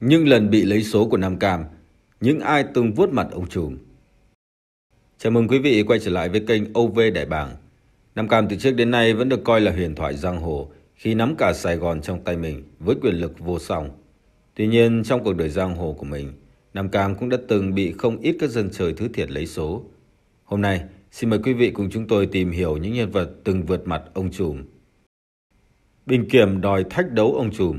Nhưng lần bị lấy số của Nam Cam, những ai từng vuốt mặt ông trùm. Chào mừng quý vị quay trở lại với kênh OV Đại Bàng Nam Cam từ trước đến nay vẫn được coi là huyền thoại giang hồ khi nắm cả Sài Gòn trong tay mình với quyền lực vô song. Tuy nhiên trong cuộc đời giang hồ của mình, Nam Cam cũng đã từng bị không ít các dân trời thứ thiệt lấy số. Hôm nay, xin mời quý vị cùng chúng tôi tìm hiểu những nhân vật từng vượt mặt ông trùm. Bình Kiểm đòi thách đấu ông trùm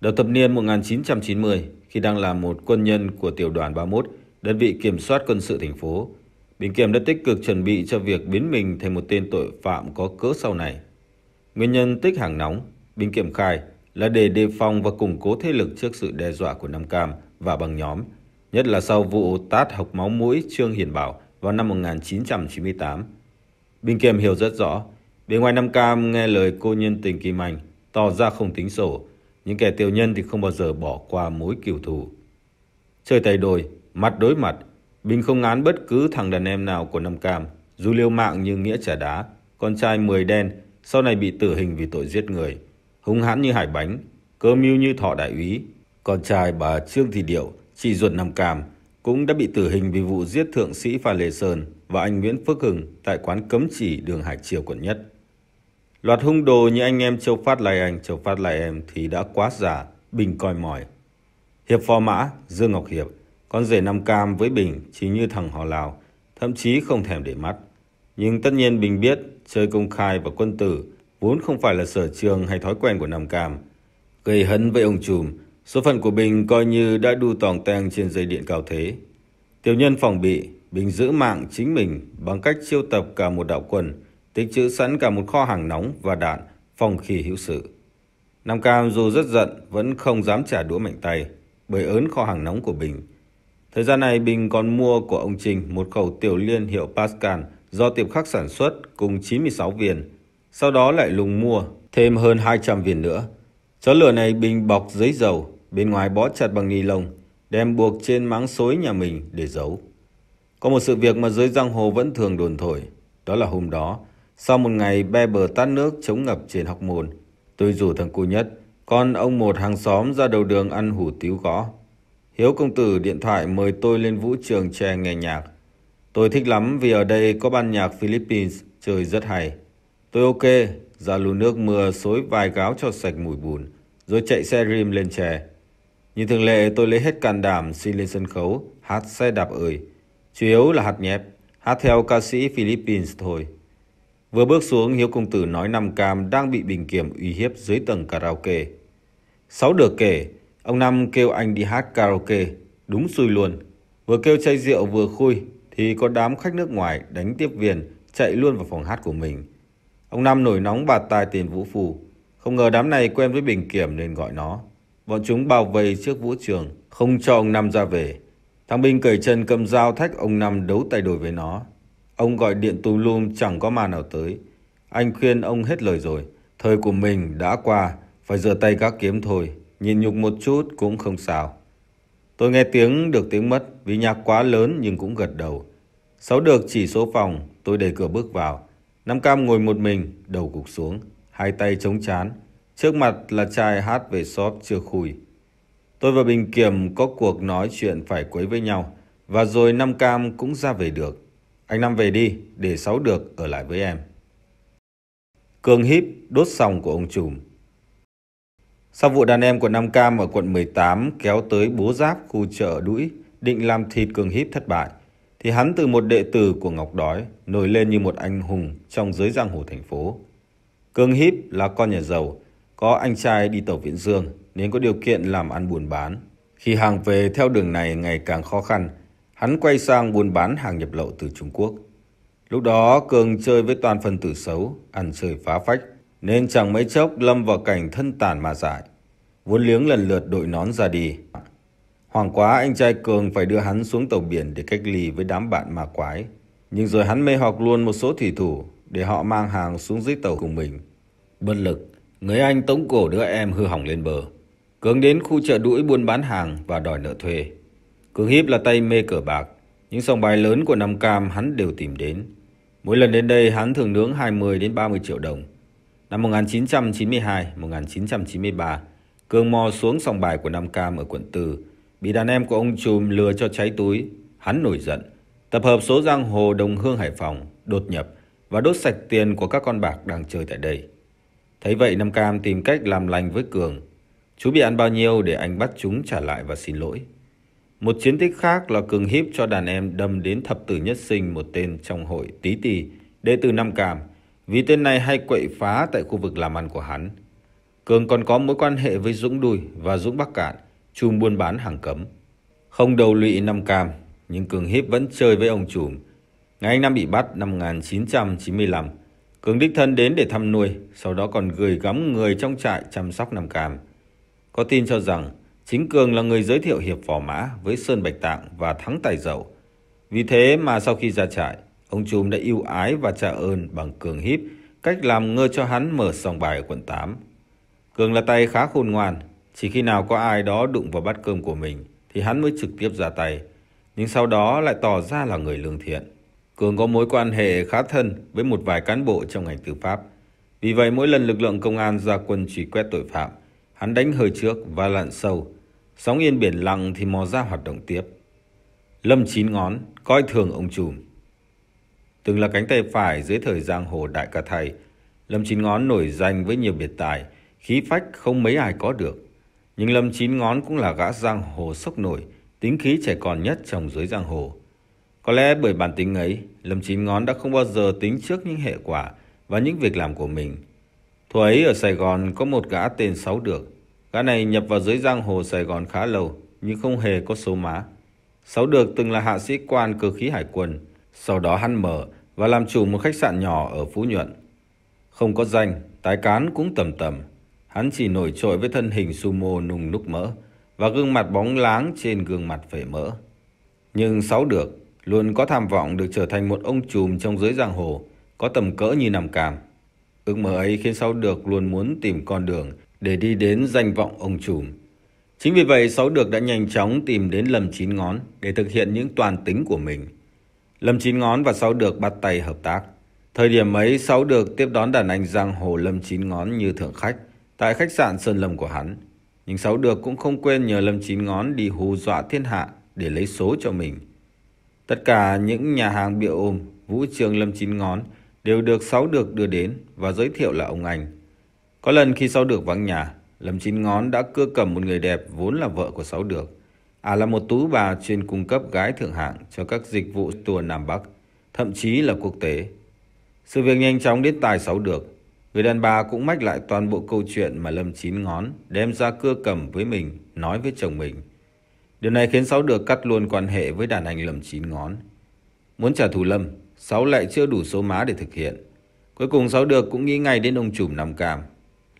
Đầu thập niên 1990, khi đang là một quân nhân của tiểu đoàn 31, đơn vị kiểm soát quân sự thành phố, Bình Kiểm đã tích cực chuẩn bị cho việc biến mình thành một tên tội phạm có cỡ sau này. Nguyên nhân tích hàng nóng, Bình Kiểm khai là để đề phòng và củng cố thế lực trước sự đe dọa của Nam Cam và băng nhóm, nhất là sau vụ tát học máu mũi Trương Hiền Bảo vào năm 1998. Bình Kiểm hiểu rất rõ, bên ngoài Nam Cam nghe lời cô nhân tình Kim Anh, tỏ ra không tính sổ, những kẻ tiểu nhân thì không bao giờ bỏ qua mối kiều thù. Chơi tay đôi, mặt đối mặt, Bình không ngán bất cứ thằng đàn em nào của Nam Cam, dù liêu mạng như nghĩa trả đá, con trai mười đen, sau này bị tử hình vì tội giết người, hung hãn như hải bánh, cơ mưu như thọ đại úy. Con trai bà Trương Thị Điệu, chị ruột Nam Cam, cũng đã bị tử hình vì vụ giết thượng sĩ Phan Lê Sơn và anh Nguyễn Phước Hưng tại quán cấm chỉ đường Hải Triều quận nhất. Loạt hung đồ như anh em châu phát lại anh, châu phát lại em thì đã quá giả, Bình coi mỏi. Hiệp phò mã, Dương Ngọc Hiệp, con rể Nam Cam với Bình chỉ như thằng họ Lào, thậm chí không thèm để mắt. Nhưng tất nhiên Bình biết, chơi công khai và quân tử vốn không phải là sở trường hay thói quen của Nam Cam. Gây hấn với ông trùm, số phận của Bình coi như đã đu tòng teng trên dây điện cao thế. Tiểu nhân phòng bị, Bình giữ mạng chính mình bằng cách chiêu tập cả một đạo quân, tích trữ sẵn cả một kho hàng nóng và đạn phòng khi hữu sự. Nam Cam dù rất giận vẫn không dám trả đũa mạnh tay bởi ớn kho hàng nóng của Bình. Thời gian này Bình còn mua của ông Trình một khẩu tiểu liên hiệu Pascal do tiệm khắc sản xuất cùng 96 viên. Sau đó lại lùng mua thêm hơn 200 viên nữa. Chó lửa này Bình bọc giấy dầu, bên ngoài bó chặt bằng ni lông, đem buộc trên máng xối nhà mình để giấu. Có một sự việc mà giới giang hồ vẫn thường đồn thổi, đó là hôm đó sau một ngày be bờ tát nước chống ngập trên học môn, tôi rủ thằng cu nhất, con ông một hàng xóm ra đầu đường ăn hủ tiếu gõ. Hiếu công tử điện thoại mời tôi lên vũ trường tre nghe nhạc. Tôi thích lắm vì ở đây có ban nhạc Philippines chơi rất hay. Tôi ok, ra lù nước mưa xối vài gáo cho sạch mùi bùn, rồi chạy xe rim lên chè. Như thường lệ tôi lấy hết can đảm xin lên sân khấu, hát xe đạp ơi. Chủ yếu là hát nhép, hát theo ca sĩ Philippines thôi. Vừa bước xuống, Hiếu Công Tử nói Nam Cam đang bị Bình Kiểm uy hiếp dưới tầng karaoke. Sáu được kể, ông Năm kêu anh đi hát karaoke, đúng xui luôn. Vừa kêu chay rượu vừa khui, thì có đám khách nước ngoài đánh tiếp viên chạy luôn vào phòng hát của mình. Ông Năm nổi nóng bạt tai tiền Vũ Phù. Không ngờ đám này quen với Bình Kiểm nên gọi nó. Bọn chúng bao vây trước vũ trường, không cho ông Năm ra về. Thằng Binh cởi chân cầm dao thách ông Năm đấu tay đôi với nó. Ông gọi điện tùm lum chẳng có mà nào tới. Anh khuyên ông hết lời rồi. Thời của mình đã qua, phải rửa tay các kiếm thôi. Nhìn nhục một chút cũng không sao. Tôi nghe tiếng được tiếng mất vì nhạc quá lớn nhưng cũng gật đầu. Sáu được chỉ số phòng, tôi đẩy cửa bước vào. Nam Cam ngồi một mình, đầu gục xuống, hai tay chống chán. Trước mặt là trai hát về shop chưa khui. Tôi và Bình Kiểm có cuộc nói chuyện phải quấy với nhau. Và rồi Nam Cam cũng ra về được. Anh Năm về đi, để Sáu được ở lại với em. Cường híp đốt sòng của ông trùm. Sau vụ đàn em của Nam Cam ở quận 18 kéo tới bố giáp khu chợ đũi định làm thịt cường híp thất bại, thì hắn từ một đệ tử của Ngọc Đói nổi lên như một anh hùng trong giới giang hồ thành phố. Cường híp là con nhà giàu, có anh trai đi tàu viễn dương nên có điều kiện làm ăn buôn bán. Khi hàng về theo đường này ngày càng khó khăn, Hắn quay sang buôn bán hàng nhập lậu từ Trung Quốc. Lúc đó Cường chơi với toàn phần tử xấu, ăn chơi phá phách, nên chẳng mấy chốc lâm vào cảnh thân tàn mà dại. Vốn liếng lần lượt đội nón ra đi. Hoàng quá anh trai Cường phải đưa hắn xuống tàu biển để cách ly với đám bạn ma quái. Nhưng rồi hắn mê hoặc luôn một số thủy thủ để họ mang hàng xuống dưới tàu cùng mình. Bất lực, người anh tống cổ đứa em hư hỏng lên bờ. Cường đến khu chợ đuổi buôn bán hàng và đòi nợ thuê. Cường híp là tay mê cờ bạc, những sòng bài lớn của Nam Cam hắn đều tìm đến. Mỗi lần đến đây hắn thường nướng 20 đến 30 triệu đồng. Năm 1992, 1993, Cường mò xuống sòng bài của Nam Cam ở quận 4, bị đàn em của ông Trùm lừa cho cháy túi. Hắn nổi giận, tập hợp số giang hồ Đồng Hương Hải Phòng, đột nhập và đốt sạch tiền của các con bạc đang chơi tại đây. Thấy vậy Nam Cam tìm cách làm lành với Cường. Chú bị ăn bao nhiêu để anh bắt chúng trả lại và xin lỗi. Một chiến tích khác là cường hiếp cho đàn em đâm đến thập tử nhất sinh một tên trong hội tí tì, đệ tử Nam cảm vì tên này hay quậy phá tại khu vực làm ăn của hắn. Cường còn có mối quan hệ với Dũng Đùi và Dũng Bắc Cạn, chung buôn bán hàng cấm. Không đầu lụy Nam Cam, nhưng Cường hiếp vẫn chơi với ông chủ. Ngày anh Nam bị bắt năm 1995, Cường đích thân đến để thăm nuôi, sau đó còn gửi gắm người trong trại chăm sóc Nam Cam. Có tin cho rằng Chính Cường là người giới thiệu hiệp phò mã với Sơn Bạch Tạng và Thắng Tài Dậu. Vì thế mà sau khi ra trại, ông Trùm đã yêu ái và trả ơn bằng Cường híp cách làm ngơ cho hắn mở sòng bài ở quận 8. Cường là tay khá khôn ngoan, chỉ khi nào có ai đó đụng vào bát cơm của mình thì hắn mới trực tiếp ra tay, nhưng sau đó lại tỏ ra là người lương thiện. Cường có mối quan hệ khá thân với một vài cán bộ trong ngành tư pháp. Vì vậy mỗi lần lực lượng công an ra quân truy quét tội phạm, hắn đánh hơi trước và lặn sâu, Sóng yên biển lặng thì mò ra hoạt động tiếp. Lâm chín ngón, coi thường ông trùm. Từng là cánh tay phải dưới thời giang hồ đại ca thầy, Lâm chín ngón nổi danh với nhiều biệt tài, khí phách không mấy ai có được. Nhưng Lâm chín ngón cũng là gã giang hồ sốc nổi, tính khí trẻ con nhất trong giới giang hồ. Có lẽ bởi bản tính ấy, Lâm Chín Ngón đã không bao giờ tính trước những hệ quả và những việc làm của mình. Thuở ấy ở Sài Gòn có một gã tên Sáu Được, Gã này nhập vào dưới giang hồ Sài Gòn khá lâu, nhưng không hề có số má. Sáu được từng là hạ sĩ quan cơ khí hải quân, sau đó hắn mở và làm chủ một khách sạn nhỏ ở Phú Nhuận. Không có danh, tái cán cũng tầm tầm. Hắn chỉ nổi trội với thân hình sumo nùng núc mỡ và gương mặt bóng láng trên gương mặt phể mỡ. Nhưng sáu được luôn có tham vọng được trở thành một ông trùm trong giới giang hồ, có tầm cỡ như nằm càm. Ước mơ ấy khiến sáu được luôn muốn tìm con đường để đi đến danh vọng ông chủ. Chính vì vậy, Sáu Được đã nhanh chóng tìm đến Lâm Chín Ngón để thực hiện những toàn tính của mình. Lâm Chín Ngón và Sáu Được bắt tay hợp tác. Thời điểm ấy, Sáu Được tiếp đón đàn anh giang hồ Lâm Chín Ngón như thượng khách tại khách sạn Sơn Lâm của hắn. Nhưng Sáu Được cũng không quên nhờ Lâm Chín Ngón đi hù dọa thiên hạ để lấy số cho mình. Tất cả những nhà hàng bịa ôm, vũ trường Lâm Chín Ngón đều được Sáu Được đưa đến và giới thiệu là ông anh. Có lần khi Sáu Được vắng nhà, Lâm Chín Ngón đã cưa cầm một người đẹp vốn là vợ của Sáu Được. À là một tú bà chuyên cung cấp gái thượng hạng cho các dịch vụ tour Nam Bắc, thậm chí là quốc tế. Sự việc nhanh chóng đến tài Sáu Được. Người đàn bà cũng mách lại toàn bộ câu chuyện mà Lâm Chín Ngón đem ra cưa cầm với mình, nói với chồng mình. Điều này khiến Sáu Được cắt luôn quan hệ với đàn anh Lâm Chín Ngón. Muốn trả thù Lâm, Sáu lại chưa đủ số má để thực hiện. Cuối cùng Sáu Được cũng nghĩ ngay đến ông chủ Nam Cam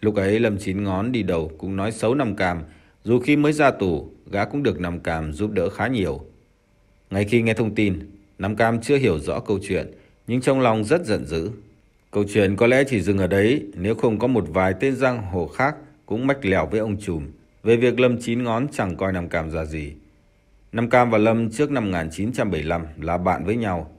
Lúc ấy Lâm Chín Ngón đi đầu cũng nói xấu Nam Cam, dù khi mới ra tù, gã cũng được Nam Cam giúp đỡ khá nhiều. Ngay khi nghe thông tin, Nam Cam chưa hiểu rõ câu chuyện, nhưng trong lòng rất giận dữ. Câu chuyện có lẽ chỉ dừng ở đấy nếu không có một vài tên giang hồ khác cũng mách lèo với ông trùm về việc Lâm Chín Ngón chẳng coi Nam Cam ra gì. Nam Cam và Lâm trước năm 1975 là bạn với nhau.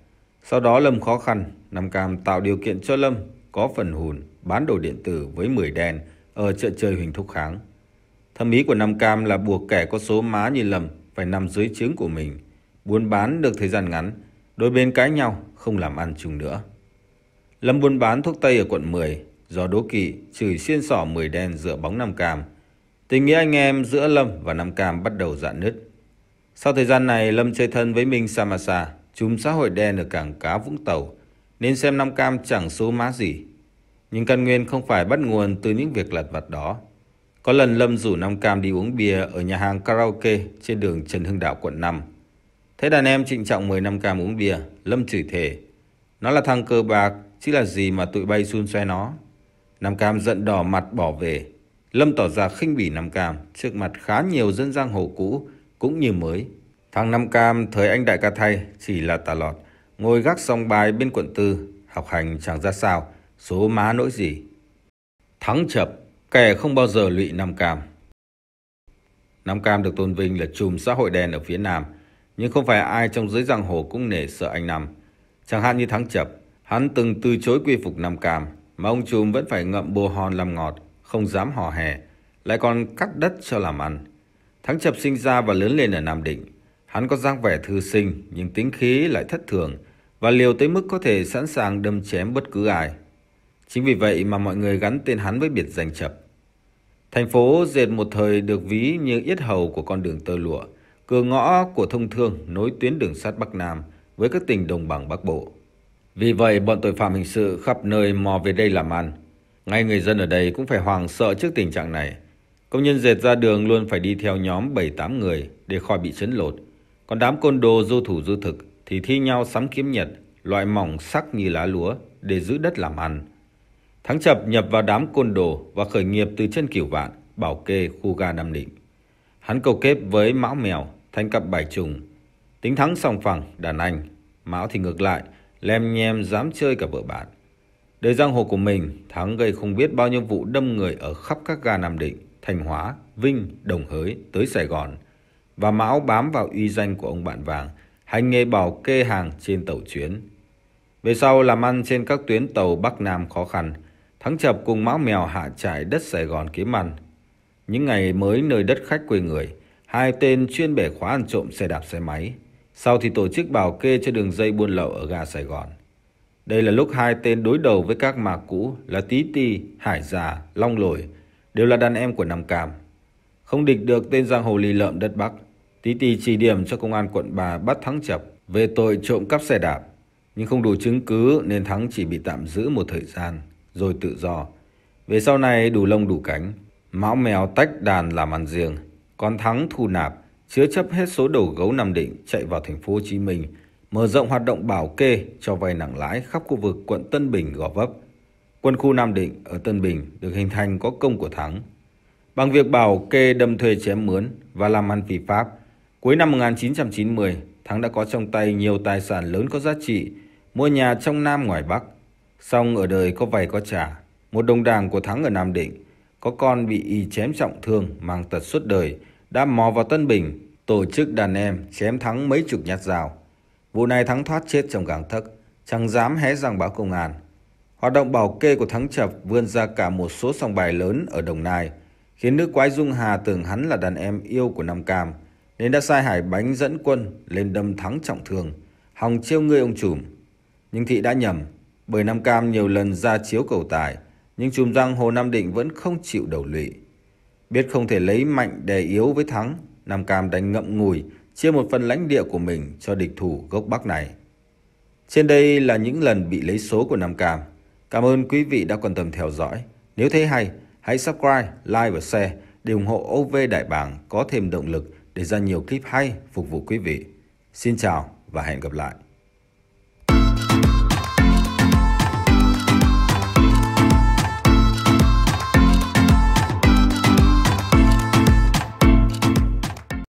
Sau đó Lâm khó khăn, Nam Cam tạo điều kiện cho Lâm có phần hùn bán đồ điện tử với 10 đèn ở chợ chơi Huỳnh Thúc Kháng. Thâm ý của Nam Cam là buộc kẻ có số má như lầm phải nằm dưới trướng của mình. Buôn bán được thời gian ngắn, đôi bên cãi nhau không làm ăn chung nữa. Lâm buôn bán thuốc Tây ở quận 10, do đố kỵ chửi xiên sỏ 10 đen dựa bóng Nam Cam. Tình nghĩa anh em giữa Lâm và Nam Cam bắt đầu dạn nứt. Sau thời gian này, Lâm chơi thân với Minh Samasa, chúm xã hội đen ở cảng cá Vũng Tàu, nên xem năm Cam chẳng số má gì. Nhưng căn nguyên không phải bắt nguồn từ những việc lặt vặt đó. Có lần Lâm rủ Nam Cam đi uống bia ở nhà hàng karaoke trên đường Trần Hưng Đạo quận 5. Thế đàn em trịnh trọng mời Nam Cam uống bia, Lâm chửi thề. Nó là thằng cơ bạc, chứ là gì mà tụi bay xun xoe nó. Nam Cam giận đỏ mặt bỏ về. Lâm tỏ ra khinh bỉ Nam Cam trước mặt khá nhiều dân giang hồ cũ cũng như mới. Thằng Nam Cam thời anh đại ca thay chỉ là tà lọt ngồi gác sòng bài bên quận tư, học hành chẳng ra sao, số má nỗi gì. Thắng chập, kẻ không bao giờ lụy Nam Cam. Nam Cam được tôn vinh là chùm xã hội đen ở phía Nam, nhưng không phải ai trong giới giang hồ cũng nể sợ anh Nam. Chẳng hạn như Thắng Chập, hắn từng từ chối quy phục Nam Cam, mà ông chùm vẫn phải ngậm bồ hòn làm ngọt, không dám hò hè, lại còn cắt đất cho làm ăn. Thắng Chập sinh ra và lớn lên ở Nam Định. Hắn có dáng vẻ thư sinh, nhưng tính khí lại thất thường, và liều tới mức có thể sẵn sàng đâm chém bất cứ ai. Chính vì vậy mà mọi người gắn tên hắn với biệt danh chập. Thành phố dệt một thời được ví như yết hầu của con đường tơ lụa, cửa ngõ của thông thương nối tuyến đường sắt Bắc Nam với các tỉnh đồng bằng Bắc Bộ. Vì vậy, bọn tội phạm hình sự khắp nơi mò về đây làm ăn. Ngay người dân ở đây cũng phải hoàng sợ trước tình trạng này. Công nhân dệt ra đường luôn phải đi theo nhóm 7-8 người để khỏi bị chấn lột. Còn đám côn đồ du thủ du thực thì thi nhau sắm kiếm nhật, loại mỏng sắc như lá lúa để giữ đất làm ăn. Thắng Chập nhập vào đám côn đồ và khởi nghiệp từ chân kiểu vạn, bảo kê khu ga Nam Định. Hắn cầu kết với Mão Mèo thành cặp bài trùng. Tính thắng song phẳng, đàn anh. Mão thì ngược lại, lem nhem dám chơi cả vợ bạn. Đời giang hồ của mình, Thắng gây không biết bao nhiêu vụ đâm người ở khắp các ga Nam Định, Thành Hóa, Vinh, Đồng Hới tới Sài Gòn. Và Mão bám vào uy danh của ông bạn vàng hành nghề bảo kê hàng trên tàu chuyến. Về sau làm ăn trên các tuyến tàu Bắc Nam khó khăn, Thắng Chập cùng Mão Mèo hạ trải đất Sài Gòn kiếm ăn. Những ngày mới nơi đất khách quê người, hai tên chuyên bẻ khóa ăn trộm xe đạp xe máy. Sau thì tổ chức bảo kê cho đường dây buôn lậu ở ga Sài Gòn. Đây là lúc hai tên đối đầu với các mạc cũ là Tí Ti, Hải Già, Long Lồi, đều là đàn em của Nam Cam. Không địch được tên giang hồ lì lợm đất Bắc – Tí tì chỉ điểm cho công an quận bà bắt Thắng Chập về tội trộm cắp xe đạp, nhưng không đủ chứng cứ nên Thắng chỉ bị tạm giữ một thời gian, rồi tự do. Về sau này đủ lông đủ cánh, mão mèo tách đàn làm ăn riêng, còn Thắng thu nạp, chứa chấp hết số đầu gấu Nam Định chạy vào thành phố Hồ Chí Minh, mở rộng hoạt động bảo kê cho vay nặng lãi khắp khu vực quận Tân Bình Gò Vấp. Quân khu Nam Định ở Tân Bình được hình thành có công của Thắng. Bằng việc bảo kê đâm thuê chém mướn và làm ăn phi pháp, Cuối năm 1990, Thắng đã có trong tay nhiều tài sản lớn có giá trị, mua nhà trong Nam ngoài Bắc. Xong ở đời có vầy có trả, một đồng đảng của Thắng ở Nam Định, có con bị y chém trọng thương mang tật suốt đời, đã mò vào Tân Bình, tổ chức đàn em chém Thắng mấy chục nhát dao. Vụ này Thắng thoát chết trong gàng thất, chẳng dám hé răng báo công an. Hoạt động bảo kê của Thắng Chập vươn ra cả một số sòng bài lớn ở Đồng Nai, khiến nữ quái Dung Hà tưởng hắn là đàn em yêu của Nam Cam – nên đã sai Hải Bánh dẫn quân lên đâm thắng trọng thương, hòng chiêu ngươi ông trùm. Nhưng thị đã nhầm, bởi Nam Cam nhiều lần ra chiếu cầu tài, nhưng trùm răng Hồ Nam Định vẫn không chịu đầu lụy. Biết không thể lấy mạnh đè yếu với thắng, Nam Cam đánh ngậm ngùi, chia một phần lãnh địa của mình cho địch thủ gốc Bắc này. Trên đây là những lần bị lấy số của Nam Cam. Cảm ơn quý vị đã quan tâm theo dõi. Nếu thấy hay, hãy subscribe, like và share để ủng hộ OV Đại Bàng có thêm động lực để ra nhiều clip hay phục vụ quý vị. Xin chào và hẹn gặp lại.